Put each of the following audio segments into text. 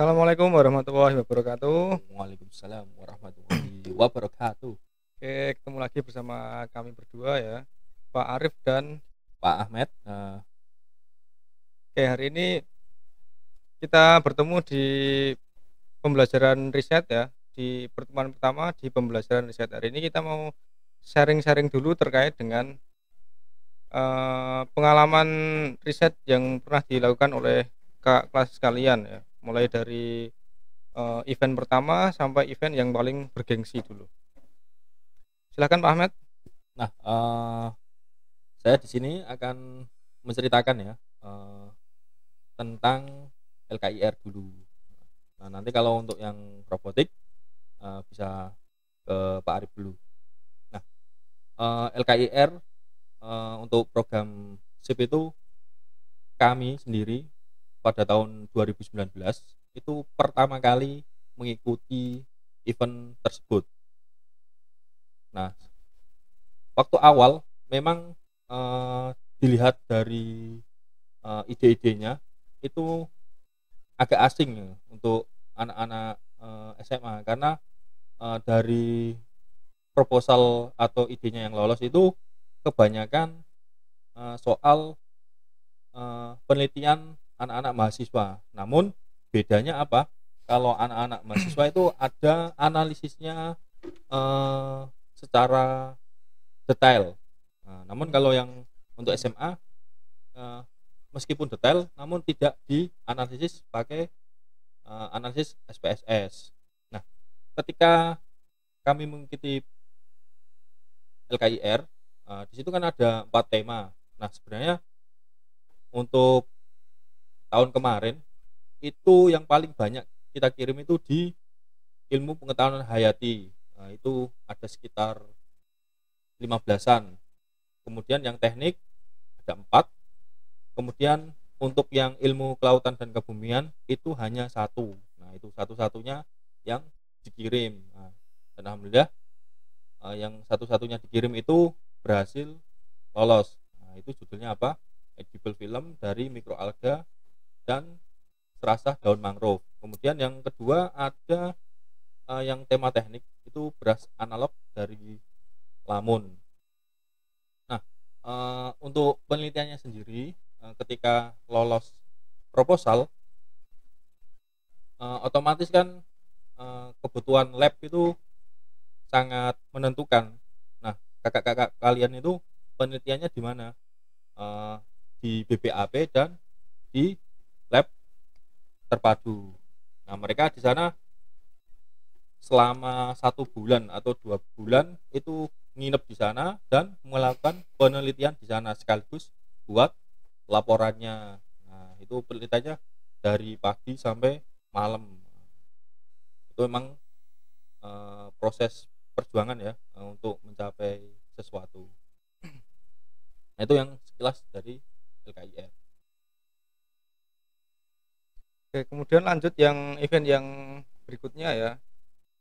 Assalamualaikum warahmatullahi wabarakatuh. Waalaikumsalam warahmatullahi wabarakatuh. Oke, ketemu lagi bersama kami berdua ya, Pak Arif dan Pak Ahmed. Nah. Oke, hari ini kita bertemu di pembelajaran riset ya. Di pertemuan pertama di pembelajaran riset hari ini kita mau sharing-sharing dulu terkait dengan uh, pengalaman riset yang pernah dilakukan oleh kak kelas kalian ya mulai dari uh, event pertama sampai event yang paling bergengsi dulu Silakan Pak Ahmad. nah uh, saya di sini akan menceritakan ya uh, tentang LKIR dulu nah nanti kalau untuk yang robotik uh, bisa ke Pak Arif dulu nah uh, LKIR uh, untuk program SIP itu kami sendiri pada tahun 2019 itu pertama kali mengikuti event tersebut. Nah, waktu awal memang uh, dilihat dari uh, ide-idenya itu agak asing ya untuk anak-anak uh, eh, SMA karena uh, dari proposal atau idenya yang lolos itu kebanyakan uh, soal uh, penelitian anak-anak mahasiswa. Namun bedanya apa? Kalau anak-anak mahasiswa itu ada analisisnya eh, secara detail. Nah, namun kalau yang untuk SMA eh, meskipun detail, namun tidak dianalisis pakai eh, analisis SPSS. Nah, ketika kami mengikuti LKIR, eh, di situ kan ada empat tema. Nah, sebenarnya untuk tahun kemarin itu yang paling banyak kita kirim itu di ilmu pengetahuan hayati nah, itu ada sekitar 15-an kemudian yang teknik ada empat kemudian untuk yang ilmu kelautan dan kebumian itu hanya satu nah itu satu-satunya yang dikirim nah, dan alhamdulillah eh, yang satu-satunya dikirim itu berhasil lolos nah, itu judulnya apa edible film dari mikroalga dan serasah daun mangrove. Kemudian yang kedua ada uh, yang tema teknik itu beras analog dari lamun. Nah, uh, untuk penelitiannya sendiri uh, ketika lolos proposal uh, otomatis kan uh, kebutuhan lab itu sangat menentukan. Nah, kakak-kakak kalian itu penelitiannya di mana? Uh, di BPAP dan di lab terpadu. Nah, mereka di sana selama satu bulan atau dua bulan itu nginep di sana dan melakukan penelitian di sana sekaligus buat laporannya. Nah, itu penelitiannya dari pagi sampai malam. Itu memang e, proses perjuangan ya eh, untuk mencapai sesuatu. Nah, itu yang sekilas dari LKIR. Oke, kemudian lanjut yang event yang berikutnya ya.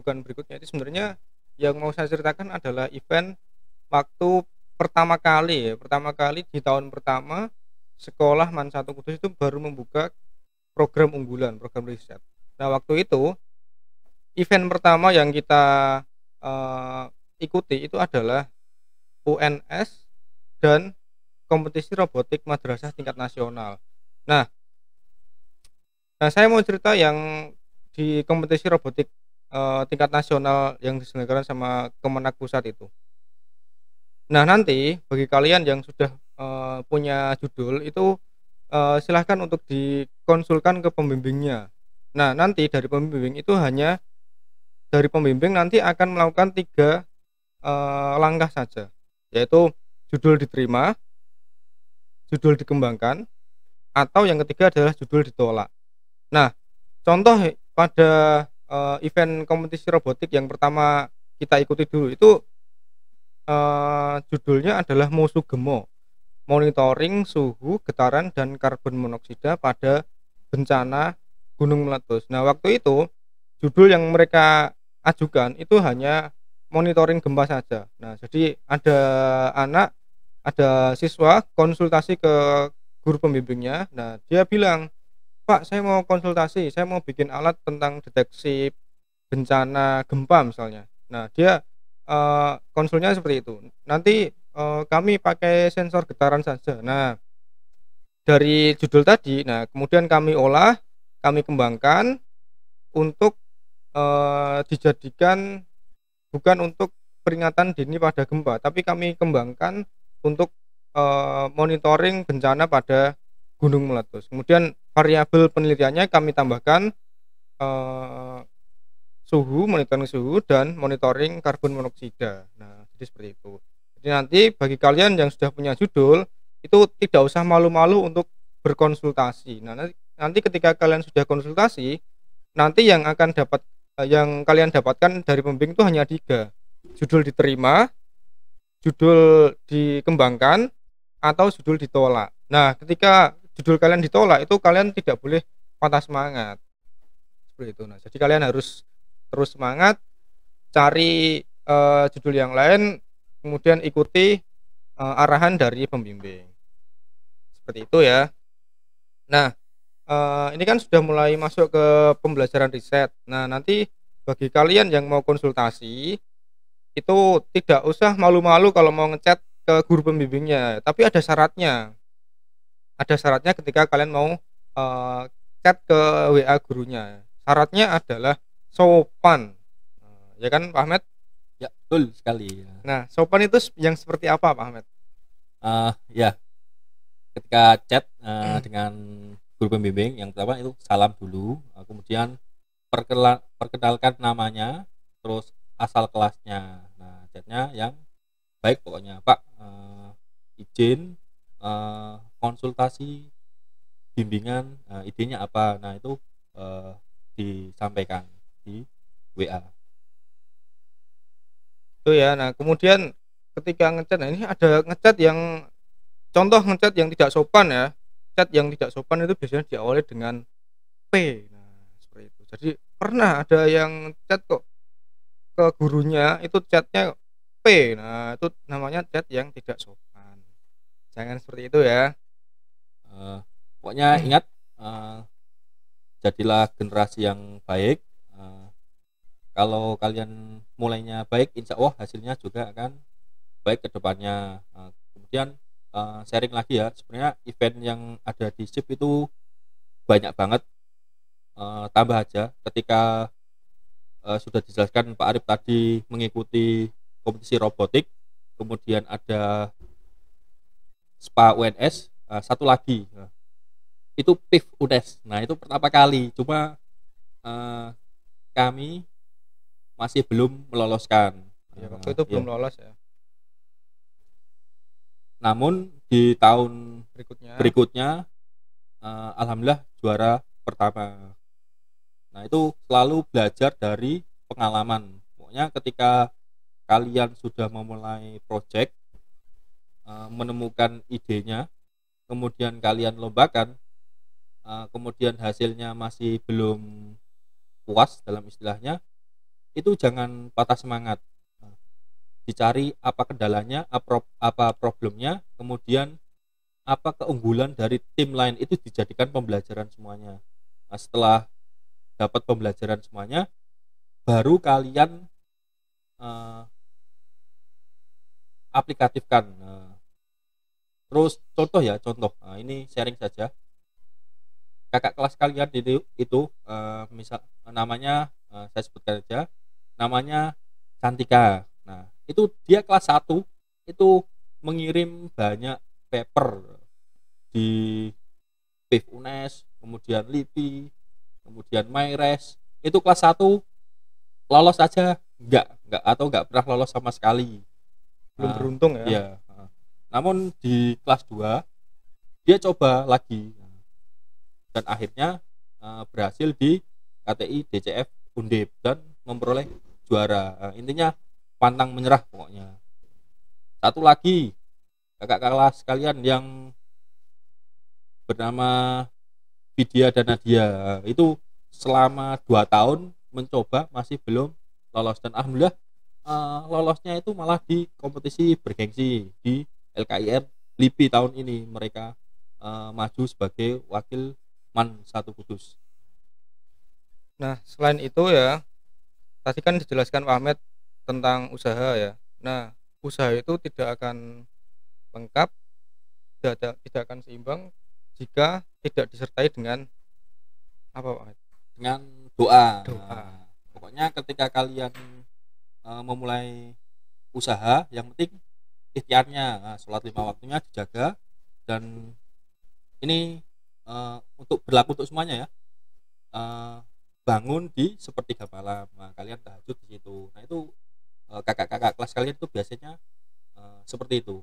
Bukan berikutnya itu sebenarnya yang mau saya ceritakan adalah event waktu pertama kali ya, pertama kali di tahun pertama sekolah Man Satu Kudus itu baru membuka program unggulan, program riset. Nah, waktu itu event pertama yang kita uh, ikuti itu adalah UNS dan kompetisi robotik madrasah tingkat nasional. Nah, Nah, saya mau cerita yang di kompetisi robotik eh, tingkat nasional yang diselenggarakan sama Kemenak Pusat itu. Nah, nanti bagi kalian yang sudah eh, punya judul itu eh, silahkan untuk dikonsulkan ke pembimbingnya. Nah, nanti dari pembimbing itu hanya dari pembimbing nanti akan melakukan tiga eh, langkah saja, yaitu judul diterima, judul dikembangkan, atau yang ketiga adalah judul ditolak. Nah, contoh pada uh, event kompetisi robotik yang pertama kita ikuti dulu itu uh, judulnya adalah Musuh Gemo monitoring suhu, getaran, dan karbon monoksida pada bencana gunung meletus. Nah, waktu itu judul yang mereka ajukan itu hanya monitoring gempa saja. Nah, jadi ada anak, ada siswa konsultasi ke guru pembimbingnya. Nah, dia bilang Pak saya mau konsultasi saya mau bikin alat tentang deteksi bencana gempa misalnya nah dia uh, konsulnya seperti itu nanti uh, kami pakai sensor getaran saja nah dari judul tadi nah kemudian kami olah kami kembangkan untuk uh, dijadikan bukan untuk peringatan dini pada gempa tapi kami kembangkan untuk monitoring bencana pada gunung meletus. Kemudian variabel penelitiannya kami tambahkan uh, suhu, monitoring suhu dan monitoring karbon monoksida. Nah, jadi seperti itu. Jadi nanti bagi kalian yang sudah punya judul itu tidak usah malu-malu untuk berkonsultasi. Nah, nanti, nanti ketika kalian sudah konsultasi, nanti yang akan dapat eh, yang kalian dapatkan dari pembimbing itu hanya tiga judul diterima judul dikembangkan atau judul ditolak nah ketika judul kalian ditolak itu kalian tidak boleh patah semangat seperti itu nah jadi kalian harus terus semangat cari uh, judul yang lain kemudian ikuti uh, arahan dari pembimbing seperti itu ya nah uh, ini kan sudah mulai masuk ke pembelajaran riset nah nanti bagi kalian yang mau konsultasi itu tidak usah malu-malu kalau mau ngechat ke guru pembimbingnya tapi ada syaratnya ada syaratnya ketika kalian mau uh, chat ke WA gurunya syaratnya adalah sopan uh, ya kan Pak Ahmed ya betul sekali ya. nah sopan itu yang seperti apa Pak Ahmed uh, ya ketika chat uh, hmm. dengan guru pembimbing yang pertama itu salam dulu uh, kemudian perkenalkan namanya terus asal kelasnya nah chatnya yang baik pokoknya Pak uh, izin uh, konsultasi bimbingan uh, idenya apa nah itu uh, disampaikan di WA itu ya nah kemudian ketika ngecat nah ini ada ngecat yang contoh ngecat yang tidak sopan ya cat yang tidak sopan itu biasanya diawali dengan P nah seperti itu jadi pernah ada yang cat kok ke gurunya itu catnya P nah itu namanya cat yang tidak sopan jangan seperti itu ya uh, pokoknya hmm. ingat uh, jadilah generasi yang baik uh, kalau kalian mulainya baik insya Allah hasilnya juga akan baik ke depannya uh, kemudian uh, sharing lagi ya sebenarnya event yang ada di SIP itu banyak banget uh, tambah aja ketika uh, sudah dijelaskan Pak Arif tadi mengikuti kompetisi robotik kemudian ada spa UNS Eh, satu lagi nah, itu PIF UNES nah itu pertama kali cuma uh, kami masih belum meloloskan ya, waktu uh, itu ya. belum iya. lolos ya namun di tahun berikutnya berikutnya uh, alhamdulillah juara pertama nah itu selalu belajar dari pengalaman pokoknya ketika kalian sudah memulai project menemukan idenya kemudian kalian lombakan eh, kemudian hasilnya masih belum puas dalam istilahnya itu jangan patah semangat eh, dicari apa kendalanya apa, problemnya kemudian apa keunggulan dari tim lain itu dijadikan pembelajaran semuanya nah, setelah dapat pembelajaran semuanya baru kalian uh, aplikatifkan uh, terus contoh ya contoh nah, ini sharing saja kakak kelas kalian di itu uh, misal namanya uh, saya sebutkan aja namanya Santika nah itu dia kelas 1 itu mengirim banyak paper di PIV UNES kemudian LIPI kemudian MyRes itu kelas 1 lolos saja enggak enggak atau enggak pernah lolos sama sekali belum nah, beruntung ya, ya namun di kelas 2 dia coba lagi dan akhirnya eh, berhasil di KTI DCF Undip dan memperoleh juara eh, intinya pantang menyerah pokoknya satu lagi kakak kelas kalian yang bernama Vidya dan Nadia eh, itu selama 2 tahun mencoba masih belum lolos dan alhamdulillah uh, lolosnya itu malah di kompetisi bergengsi di LKIR LIPI tahun ini mereka uh, maju sebagai wakil Man Satu Kudus. Nah, selain itu ya, tadi kan dijelaskan Pak Ahmed tentang usaha ya. Nah, usaha itu tidak akan lengkap, tidak, ada, tidak akan seimbang jika tidak disertai dengan apa Pak Ahmed? Dengan doa. doa. Nah, pokoknya ketika kalian e, memulai usaha, yang penting ikhtiarnya nah, sholat lima waktunya dijaga dan ini uh, untuk berlaku untuk semuanya ya uh, bangun di sepertiga malam nah, kalian tahajud di situ nah itu eh, kakak-kakak uh, kelas kalian itu biasanya uh, seperti itu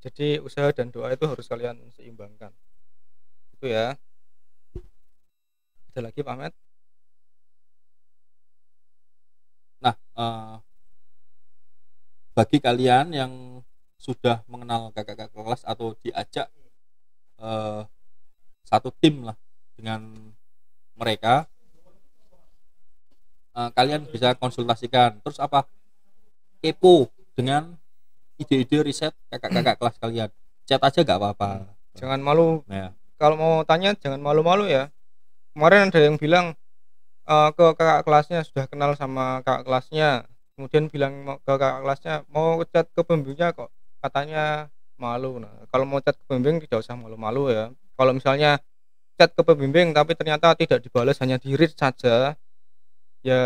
jadi usaha dan doa itu harus kalian seimbangkan itu ya ada lagi Pak Ahmed nah uh, bagi kalian yang sudah mengenal kakak-kakak kelas atau diajak uh, satu tim lah dengan mereka uh, kalian bisa konsultasikan terus apa kepo dengan ide-ide riset kakak-kakak kelas kalian chat aja gak apa-apa jangan malu ya. kalau mau tanya jangan malu-malu ya kemarin ada yang bilang uh, ke kakak kelasnya sudah kenal sama kakak kelasnya kemudian bilang ke kakak kelasnya mau chat ke pembimbingnya kok katanya malu nah kalau mau chat ke pembimbing tidak usah malu-malu ya kalau misalnya chat ke pembimbing tapi ternyata tidak dibalas hanya di saja ya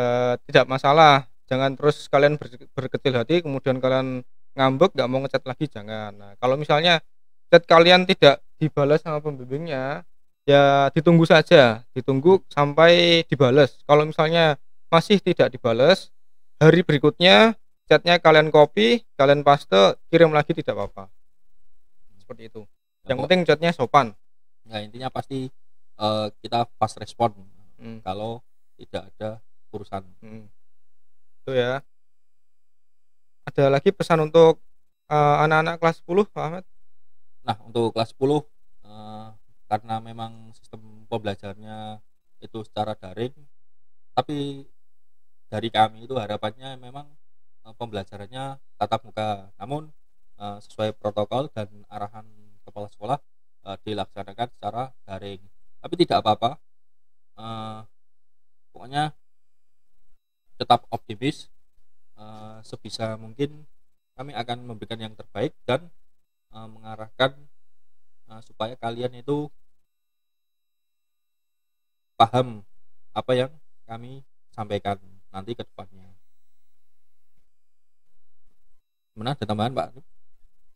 tidak masalah jangan terus kalian ber, berkecil hati kemudian kalian ngambek nggak mau ngecat lagi jangan nah kalau misalnya chat kalian tidak dibalas sama pembimbingnya ya ditunggu saja ditunggu sampai dibalas kalau misalnya masih tidak dibalas hari berikutnya catnya kalian copy, kalian paste, kirim lagi tidak apa-apa. Seperti itu. Yang penting catnya sopan. Nah, intinya pasti uh, kita fast respon hmm. kalau tidak ada urusan. Hmm. Itu ya. Ada lagi pesan untuk eh, anak-anak uh, kelas 10, Pak Ahmad? Nah, untuk kelas 10 eh, karena memang sistem pembelajarannya itu secara daring, tapi dari kami itu harapannya memang eh, pembelajarannya tatap muka namun eh, sesuai protokol dan arahan kepala sekolah eh, dilaksanakan secara daring tapi tidak apa-apa pokoknya tetap optimis sebisa mungkin kami akan memberikan yang terbaik dan mengarahkan supaya kalian itu paham apa yang kami sampaikan nanti ke depannya. Mana ada tambahan Pak?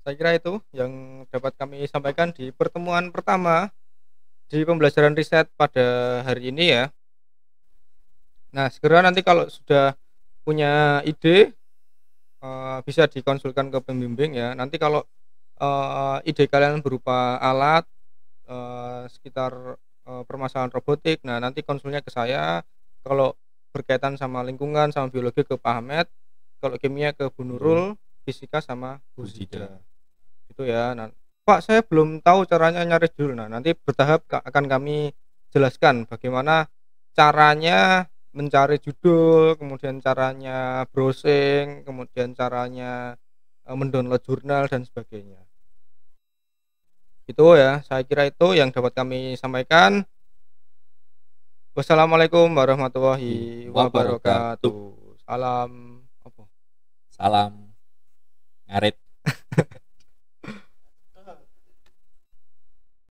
Saya kira itu yang dapat kami sampaikan di pertemuan pertama di pembelajaran riset pada hari ini ya. Nah, segera nanti kalau sudah punya ide eh, bisa dikonsulkan ke pembimbing ya. Nanti kalau eh, ide kalian berupa alat eh, sekitar permasalahan robotik, nah nanti konsulnya ke saya. Kalau berkaitan sama lingkungan sama biologi ke Pak Ahmed kalau kimia ke Bu Nurul hmm. fisika sama Bu Zida itu ya nah, Pak saya belum tahu caranya nyari judul nah nanti bertahap akan kami jelaskan bagaimana caranya mencari judul kemudian caranya browsing kemudian caranya e, mendownload jurnal dan sebagainya itu ya saya kira itu yang dapat kami sampaikan Wassalamualaikum warahmatullahi wabarakatuh. Salam apa? Salam ngarit.